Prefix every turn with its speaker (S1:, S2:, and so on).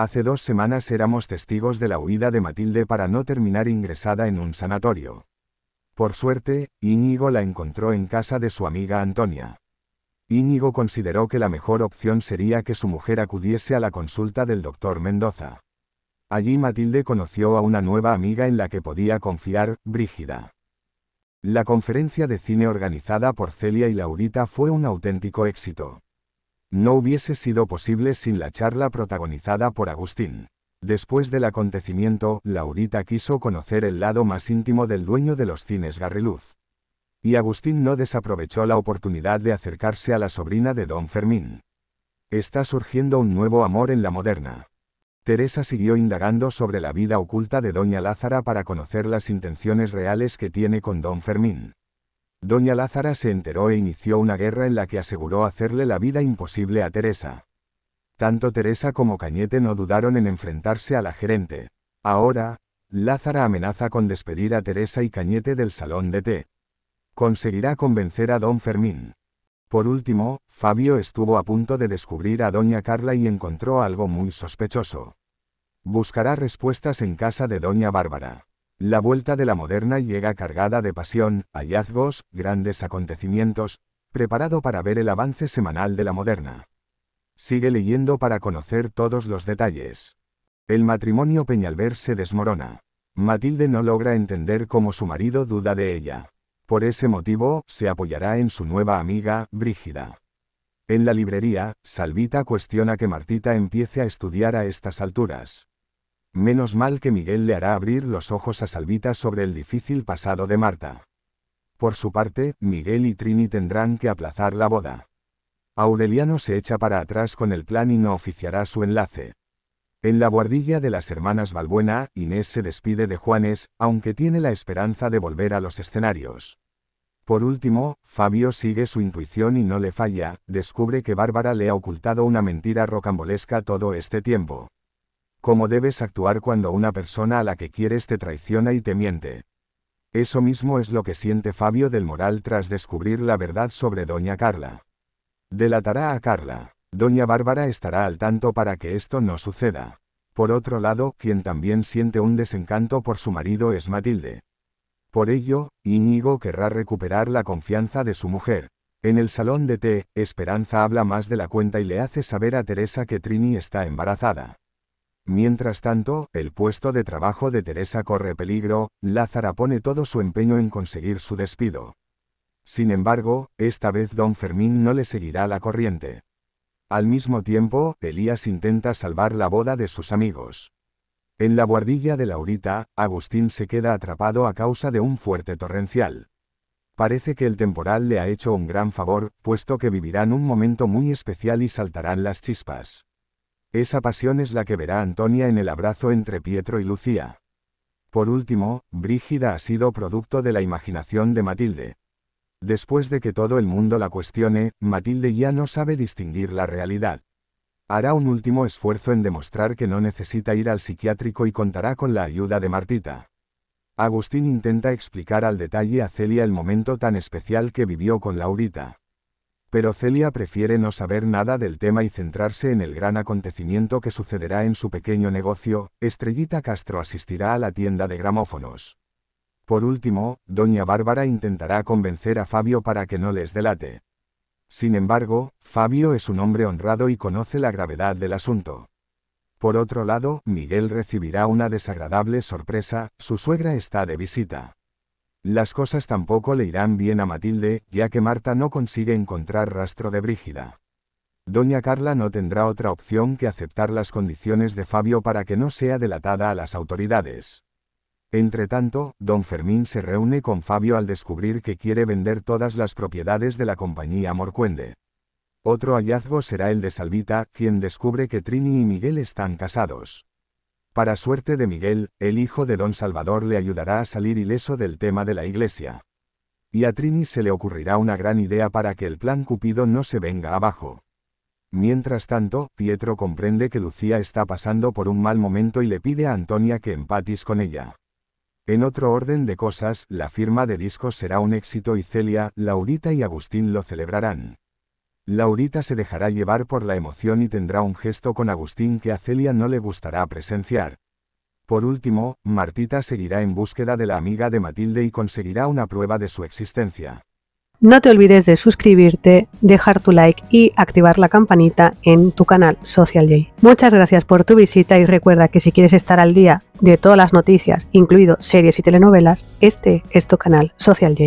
S1: Hace dos semanas éramos testigos de la huida de Matilde para no terminar ingresada en un sanatorio. Por suerte, Íñigo la encontró en casa de su amiga Antonia. Íñigo consideró que la mejor opción sería que su mujer acudiese a la consulta del doctor Mendoza. Allí Matilde conoció a una nueva amiga en la que podía confiar, Brígida. La conferencia de cine organizada por Celia y Laurita fue un auténtico éxito no hubiese sido posible sin la charla protagonizada por Agustín. Después del acontecimiento, Laurita quiso conocer el lado más íntimo del dueño de los cines Garriluz. Y Agustín no desaprovechó la oportunidad de acercarse a la sobrina de don Fermín. Está surgiendo un nuevo amor en la moderna. Teresa siguió indagando sobre la vida oculta de doña Lázara para conocer las intenciones reales que tiene con don Fermín. Doña Lázara se enteró e inició una guerra en la que aseguró hacerle la vida imposible a Teresa. Tanto Teresa como Cañete no dudaron en enfrentarse a la gerente. Ahora, Lázara amenaza con despedir a Teresa y Cañete del salón de té. Conseguirá convencer a don Fermín. Por último, Fabio estuvo a punto de descubrir a doña Carla y encontró algo muy sospechoso. Buscará respuestas en casa de doña Bárbara. La vuelta de la moderna llega cargada de pasión, hallazgos, grandes acontecimientos, preparado para ver el avance semanal de la moderna. Sigue leyendo para conocer todos los detalles. El matrimonio Peñalver se desmorona. Matilde no logra entender cómo su marido duda de ella. Por ese motivo, se apoyará en su nueva amiga, Brígida. En la librería, Salvita cuestiona que Martita empiece a estudiar a estas alturas. Menos mal que Miguel le hará abrir los ojos a Salvita sobre el difícil pasado de Marta. Por su parte, Miguel y Trini tendrán que aplazar la boda. Aureliano se echa para atrás con el plan y no oficiará su enlace. En la guardilla de las hermanas Balbuena, Inés se despide de Juanes, aunque tiene la esperanza de volver a los escenarios. Por último, Fabio sigue su intuición y no le falla, descubre que Bárbara le ha ocultado una mentira rocambolesca todo este tiempo cómo debes actuar cuando una persona a la que quieres te traiciona y te miente. Eso mismo es lo que siente Fabio del Moral tras descubrir la verdad sobre Doña Carla. Delatará a Carla. Doña Bárbara estará al tanto para que esto no suceda. Por otro lado, quien también siente un desencanto por su marido es Matilde. Por ello, Íñigo querrá recuperar la confianza de su mujer. En el salón de té, Esperanza habla más de la cuenta y le hace saber a Teresa que Trini está embarazada. Mientras tanto, el puesto de trabajo de Teresa corre peligro, Lázara pone todo su empeño en conseguir su despido. Sin embargo, esta vez don Fermín no le seguirá la corriente. Al mismo tiempo, Elías intenta salvar la boda de sus amigos. En la buhardilla de Laurita, Agustín se queda atrapado a causa de un fuerte torrencial. Parece que el temporal le ha hecho un gran favor, puesto que vivirán un momento muy especial y saltarán las chispas. Esa pasión es la que verá Antonia en el abrazo entre Pietro y Lucía. Por último, Brígida ha sido producto de la imaginación de Matilde. Después de que todo el mundo la cuestione, Matilde ya no sabe distinguir la realidad. Hará un último esfuerzo en demostrar que no necesita ir al psiquiátrico y contará con la ayuda de Martita. Agustín intenta explicar al detalle a Celia el momento tan especial que vivió con Laurita. Pero Celia prefiere no saber nada del tema y centrarse en el gran acontecimiento que sucederá en su pequeño negocio, Estrellita Castro asistirá a la tienda de gramófonos. Por último, doña Bárbara intentará convencer a Fabio para que no les delate. Sin embargo, Fabio es un hombre honrado y conoce la gravedad del asunto. Por otro lado, Miguel recibirá una desagradable sorpresa, su suegra está de visita. Las cosas tampoco le irán bien a Matilde, ya que Marta no consigue encontrar rastro de Brígida. Doña Carla no tendrá otra opción que aceptar las condiciones de Fabio para que no sea delatada a las autoridades. Entretanto, don Fermín se reúne con Fabio al descubrir que quiere vender todas las propiedades de la compañía Morcuende. Otro hallazgo será el de Salvita, quien descubre que Trini y Miguel están casados. Para suerte de Miguel, el hijo de don Salvador le ayudará a salir ileso del tema de la iglesia. Y a Trini se le ocurrirá una gran idea para que el plan Cupido no se venga abajo. Mientras tanto, Pietro comprende que Lucía está pasando por un mal momento y le pide a Antonia que empatis con ella. En otro orden de cosas, la firma de discos será un éxito y Celia, Laurita y Agustín lo celebrarán. Laurita se dejará llevar por la emoción y tendrá un gesto con Agustín que a Celia no le gustará presenciar. Por último, Martita seguirá en búsqueda de la amiga de Matilde y conseguirá una prueba de su existencia. No te olvides de suscribirte, dejar tu like y activar la campanita en tu canal Social J. Muchas gracias por tu visita y recuerda que si quieres estar al día de todas las noticias, incluido series y telenovelas, este es tu canal Social J.